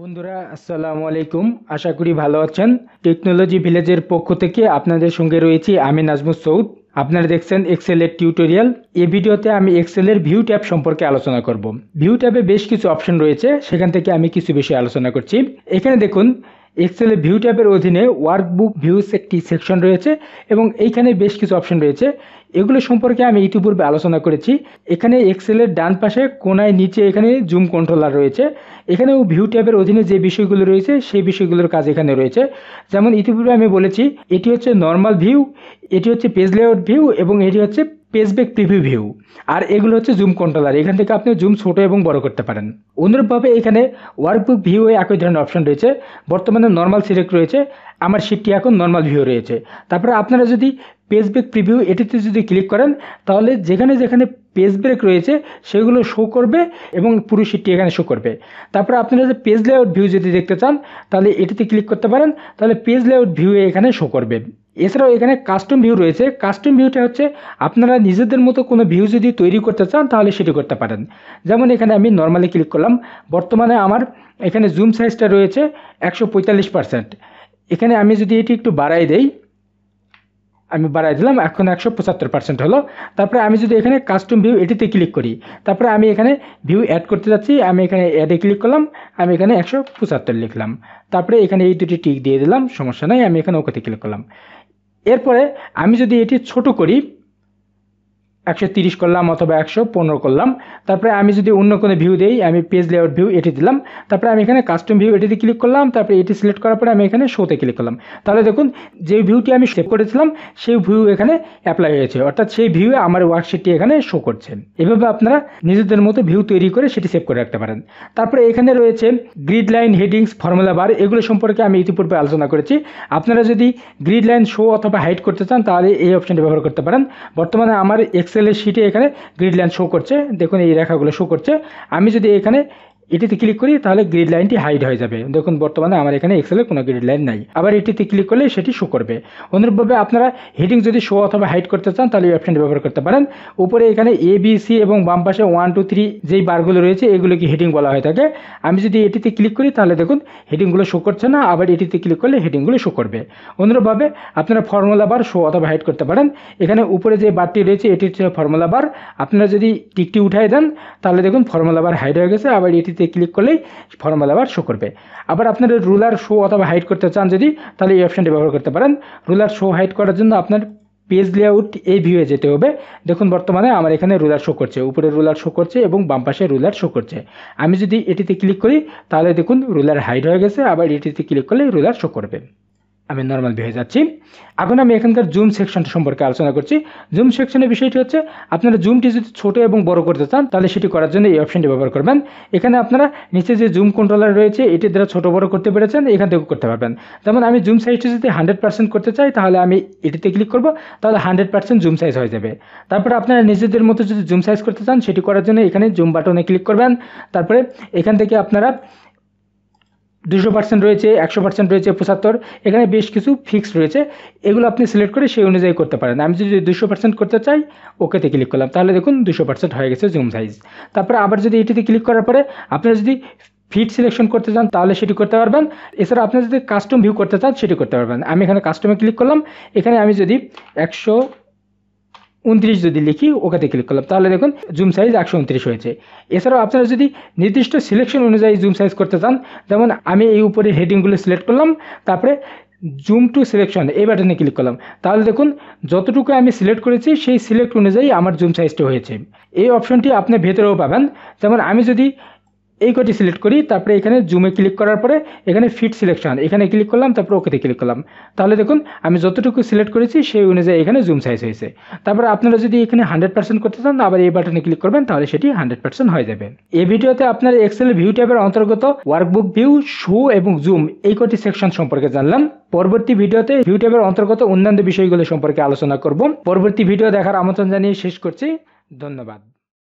বন্ধুরা আসসালামু আলাইকুম আশা করি ভালো আছেন টেকনোলজি ভিলেজের পক্ষ থেকে আপনাদের সঙ্গে রয়েছি আমি নাজমুস সৌদ আপনারা দেখছেন এক্সেলের টিউটোরিয়াল এ ভিডিওতে আমি এক্সেলের ভিউ ট্যাব সম্পর্কে আলোচনা করব ভিউ ট্যাবে বেশ কিছু অপশন রয়েছে সেখান থেকে আমি কিছু বিষয় আলোচনা করছি এখানে দেখুন এক্সেলে ভিউ ট্যাবের অধীনে ওয়ার্কবুক ভিউস একটি সেকশন রয়েছে এবং এইখানে বেশ কিছু অপশন রয়েছে এগুলো সম্পর্কে আমি ইতিপূর্বে আলোচনা করেছি এখানে এক্সেলের ডান পাশে কোনায় নিচে এখানে জুম কন্ট্রোলার রয়েছে এখানেও ভিউ ট্যাবের অধীনে যে বিষয়গুলো রয়েছে সেই বিষয়গুলোর কাজ এখানে রয়েছে যেমন ইতিপূর্বে আমি বলেছি এটি হচ্ছে নর্মাল ভিউ এটি হচ্ছে পেজ লেআউট ভিউ এবং এটি হচ্ছে পেজবেক প্রিভিউ ভিউ আর এগুলো হচ্ছে জুম কন্ট্রোলার এখান থেকে আপনি জুম ছোটো এবং বড় করতে পারেন অনুরূপভাবে এখানে ওয়ার্কবুক ভিউ একই ধরনের অপশন রয়েছে বর্তমানে নর্মাল সিলেক্ট রয়েছে আমার শিটটি এখন নর্মাল ভিউ রয়েছে তারপরে আপনারা যদি পেজবেক প্রিভিউ এটিতে যদি ক্লিক করেন তাহলে যেখানে যেখানে পেজ ব্রেক রয়েছে সেগুলো শো করবে এবং পুরো সিটটি এখানে শো করবে তারপরে আপনারা যে পেজ লেআউট ভিউ যদি দেখতে চান তাহলে এটিতে ক্লিক করতে পারেন তাহলে পেজ লেআউট ভিউ এখানে শো করবে এছাড়াও এখানে কাস্টম ভিউ রয়েছে কাস্টম ভিউটা হচ্ছে আপনারা নিজেদের মতো কোনো ভিউ যদি তৈরি করতে চান তাহলে সেটি করতে পারেন যেমন এখানে আমি নর্মালি ক্লিক করলাম বর্তমানে আমার এখানে জুম সাইজটা রয়েছে একশো পঁয়তাল্লিশ এখানে আমি যদি এটি একটু বাড়াই দেই আমি বাড়াই দিলাম এখন একশো পঁচাত্তর পার্সেন্ট হলো তারপরে আমি যদি এখানে কাস্টম ভিউ এটিতে ক্লিক করি তারপরে আমি এখানে ভিউ অ্যাড করতে যাচ্ছি আমি এখানে অ্যাডে ক্লিক করলাম আমি এখানে একশো পঁচাত্তর লিখলাম তারপরে এখানে এই দুটি টিক দিয়ে দিলাম সমস্যা নাই আমি এখানে ওকেতে ক্লিক করলাম এরপরে আমি যদি এটি ছোট করি একশো তিরিশ করলাম অথবা একশো পনেরো করলাম তারপরে আমি যদি অন্য কোনো ভিউ দিই আমি পেজ লেআউট ভিউ এটি দিলাম তারপরে আমি এখানে কাস্টম ভিউ এটিতে ক্লিক করলাম তারপরে এটি সিলেক্ট করার পরে আমি এখানে শোতে ক্লিক করলাম তাহলে দেখুন যে ভিউটি আমি সেভ করেছিলাম সেই ভিউ এখানে অ্যাপ্লাই হয়েছে অর্থাৎ সেই ভিউ আমার ওয়ার্কশিটটি এখানে শো করছে এভাবে আপনারা নিজেদের মতো ভিউ তৈরি করে সেটি সেভ করে রাখতে পারেন তারপরে এখানে রয়েছে grid line headings formula bar এগুলো সম্পর্কে আমি ইতিপূর্বে আলোচনা করেছি আপনারা যদি গ্রিড লাইন শো অথবা হাইড করতে চান তাহলে এই অপশনটি ব্যবহার করতে পারেন বর্তমানে আমার এক্স এক্সেলের শিটে এখানে গ্রিড লাইন শো করছে দেখুন এই রেখাগুলো শো করছে আমি যদি এখানে এটিতে ক্লিক করি তাহলে গ্রিড লাইনটি হাইড হয়ে যাবে দেখুন বর্তমানে আমার এখানে এক্সেলের কোনো গ্রিড লাইন নাই আবার এটিতে ক্লিক করলে সেটি শো করবে অনুরূপভাবে আপনারা হেডিং যদি শো অথবা হাইড করতে চান তাহলে এই অপশানটি ব্যবহার করতে পারেন উপরে এখানে এ বি সি এবং বাম পাশে ওয়ান টু থ্রি যেই বারগুলো রয়েছে এগুলোকে হেডিং বলা হয়ে থাকে আমি যদি এটিতে ক্লিক করি তাহলে দেখুন হেডিংগুলো শো করছে না আবার এটিতে ক্লিক করলে হেডিংগুলো শো করবে অনুরূপভাবে আপনারা ফর্মুলা বার শো অথবা হাইড করতে পারেন এখানে উপরে যে বারটি রয়েছে এটি হচ্ছে ফর্মুলা বার আপনারা যদি টিকটি উঠাই দেন তাহলে দেখুন ফর্মুলা বার হাইড হয়ে গেছে আবার এটিতে এটিতে ক্লিক করলেই ফর্মুলা আবার শো করবে আবার আপনারা রুলার শো অথবা হাইড করতে চান যদি তাহলে এই অপশানটি ব্যবহার করতে পারেন রুলার শো হাইড করার জন্য আপনার পেজ লেআউট এই ভিউয়ে যেতে হবে দেখুন বর্তমানে আমার এখানে রুলার শো করছে উপরে রুলার শো করছে এবং বাম পাশে রুলার শো করছে আমি যদি এটিতে ক্লিক করি তাহলে দেখুন রুলার হাইড হয়ে গেছে আবার এটিতে ক্লিক করলে রুলার শো করবে আমি নর্মাল হয়ে যাচ্ছি এখন আমি এখানকার জুম সেকশনটা সম্পর্কে আলোচনা করছি জুম সেকশনের বিষয়টি হচ্ছে আপনারা জুমটি যদি ছোটো এবং বড় করতে চান তাহলে সেটি করার জন্য এই অপশনটি ব্যবহার করবেন এখানে আপনারা নিচে যে জুম কন্ট্রোলার রয়েছে এটি দ্বারা ছোটো বড় করতে পেরেছেন এখান থেকে করতে পারবেন যেমন আমি জুম সাইজটি যদি হান্ড্রেড পার্সেন্ট করতে চাই তাহলে আমি এটিতে ক্লিক করব তাহলে হান্ড্রেড পার্সেন্ট জুম সাইজ হয়ে যাবে তারপরে আপনারা নিজেদের মতো যদি জুম সাইজ করতে চান সেটি করার জন্য এখানে জুম বাটনে ক্লিক করবেন তারপরে এখান থেকে আপনারা দুশো পার্সেন্ট রয়েছে একশো পার্সেন্ট রয়েছে পঁচাত্তর এখানে বেশ কিছু ফিক্স রয়েছে এগুলো আপনি সিলেক্ট করে সেই অনুযায়ী করতে পারেন আমি যদি দুশো পার্সেন্ট করতে চাই ওকেতে ক্লিক করলাম তাহলে দেখুন দুশো পার্সেন্ট হয়ে গেছে জুম সাইজ তারপরে আবার যদি এটিতে ক্লিক করার পরে আপনারা যদি ফিট সিলেকশন করতে চান তাহলে সেটি করতে পারবেন এছাড়া আপনি যদি কাস্টম ভিউ করতে চান সেটি করতে পারবেন আমি এখানে কাস্টমে ক্লিক করলাম এখানে আমি যদি একশো উনত্রিশ যদি লিখি ওখানে ক্লিক করলাম তাহলে দেখুন জুম সাইজ একশো উনত্রিশ হয়েছে এছাড়াও আপনারা যদি নির্দিষ্ট সিলেকশন অনুযায়ী জুম সাইজ করতে চান যেমন আমি এই উপরে হেডিংগুলো সিলেক্ট করলাম তারপরে জুম টু সিলেকশন এই বাটনে ক্লিক করলাম তাহলে দেখুন যতটুকু আমি সিলেক্ট করেছি সেই সিলেক্ট অনুযায়ী আমার জুম সাইজটা হয়েছে এই অপশনটি আপনি ভেতরেও পাবেন যেমন আমি যদি এই কটি সিলেক্ট করি তারপরে এখানে জুমে ক্লিক করার পরে এখানে ফিট সিলেকশন এখানে ক্লিক করলাম তারপরে ওকেতে ক্লিক করলাম তাহলে দেখুন আমি যতটুকু সিলেক্ট করেছি সেই অনুযায়ী এখানে জুম সাইজ হয়েছে তারপর আপনারা যদি এখানে হান্ড্রেড পার্সেন্ট করতে চান আবার এই বাটনে ক্লিক করবেন তাহলে সেটি হান্ড্রেড পার্সেন্ট হয়ে যাবে এই ভিডিওতে আপনার এক্সেল ভিউ ট্যাবের অন্তর্গত ওয়ার্কবুক ভিউ শো এবং জুম এই কটি সেকশন সম্পর্কে জানলাম পরবর্তী ভিডিওতে ভিউ ট্যাবের অন্তর্গত অন্যান্য বিষয়গুলো সম্পর্কে আলোচনা করব পরবর্তী ভিডিও দেখার আমন্ত্রণ জানিয়ে শেষ করছি ধন্যবাদ